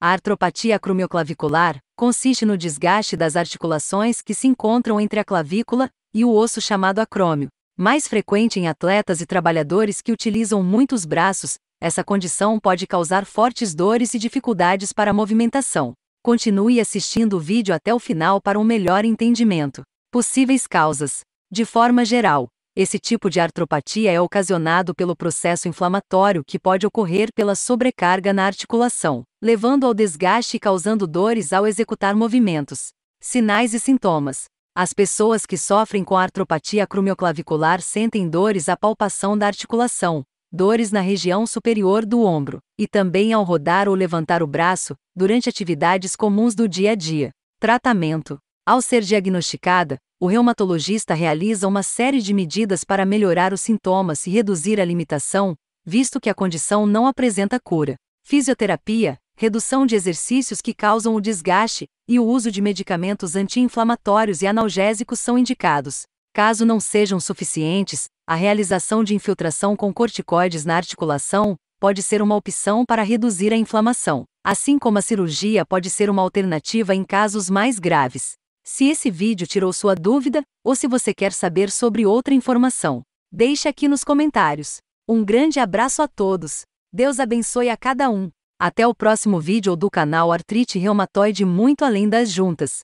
A artropatia acromioclavicular consiste no desgaste das articulações que se encontram entre a clavícula e o osso chamado acrômio. Mais frequente em atletas e trabalhadores que utilizam muitos braços, essa condição pode causar fortes dores e dificuldades para a movimentação. Continue assistindo o vídeo até o final para um melhor entendimento. Possíveis causas. De forma geral, esse tipo de artropatia é ocasionado pelo processo inflamatório que pode ocorrer pela sobrecarga na articulação, levando ao desgaste e causando dores ao executar movimentos. Sinais e sintomas. As pessoas que sofrem com artropatia crumioclavicular sentem dores à palpação da articulação, dores na região superior do ombro, e também ao rodar ou levantar o braço, durante atividades comuns do dia a dia. Tratamento: Ao ser diagnosticada, o reumatologista realiza uma série de medidas para melhorar os sintomas e reduzir a limitação, visto que a condição não apresenta cura. Fisioterapia, redução de exercícios que causam o desgaste e o uso de medicamentos anti-inflamatórios e analgésicos são indicados. Caso não sejam suficientes, a realização de infiltração com corticoides na articulação pode ser uma opção para reduzir a inflamação, assim como a cirurgia pode ser uma alternativa em casos mais graves. Se esse vídeo tirou sua dúvida ou se você quer saber sobre outra informação, deixe aqui nos comentários. Um grande abraço a todos. Deus abençoe a cada um. Até o próximo vídeo do canal Artrite Reumatoide Muito Além das Juntas.